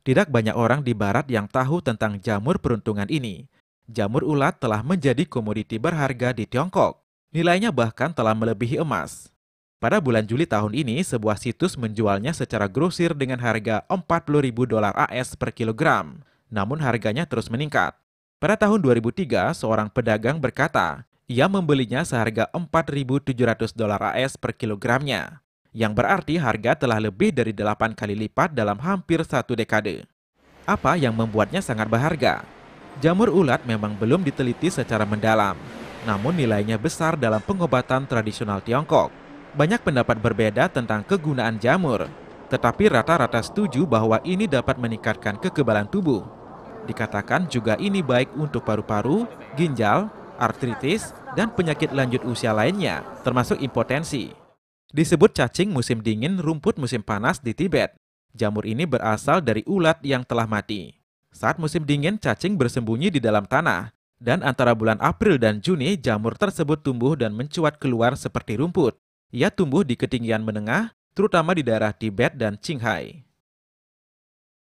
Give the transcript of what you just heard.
Tidak banyak orang di barat yang tahu tentang jamur peruntungan ini. Jamur ulat telah menjadi komoditi berharga di Tiongkok. Nilainya bahkan telah melebihi emas. Pada bulan Juli tahun ini, sebuah situs menjualnya secara grosir dengan harga 40.000 dolar AS per kilogram. Namun harganya terus meningkat. Pada tahun 2003, seorang pedagang berkata, ia membelinya seharga 4.700 dolar AS per kilogramnya yang berarti harga telah lebih dari 8 kali lipat dalam hampir satu dekade. Apa yang membuatnya sangat berharga? Jamur ulat memang belum diteliti secara mendalam, namun nilainya besar dalam pengobatan tradisional Tiongkok. Banyak pendapat berbeda tentang kegunaan jamur, tetapi rata-rata setuju bahwa ini dapat meningkatkan kekebalan tubuh. Dikatakan juga ini baik untuk paru-paru, ginjal, artritis, dan penyakit lanjut usia lainnya, termasuk impotensi. Disebut cacing musim dingin rumput musim panas di Tibet. Jamur ini berasal dari ulat yang telah mati. Saat musim dingin, cacing bersembunyi di dalam tanah. Dan antara bulan April dan Juni, jamur tersebut tumbuh dan mencuat keluar seperti rumput. Ia tumbuh di ketinggian menengah, terutama di daerah Tibet dan Qinghai.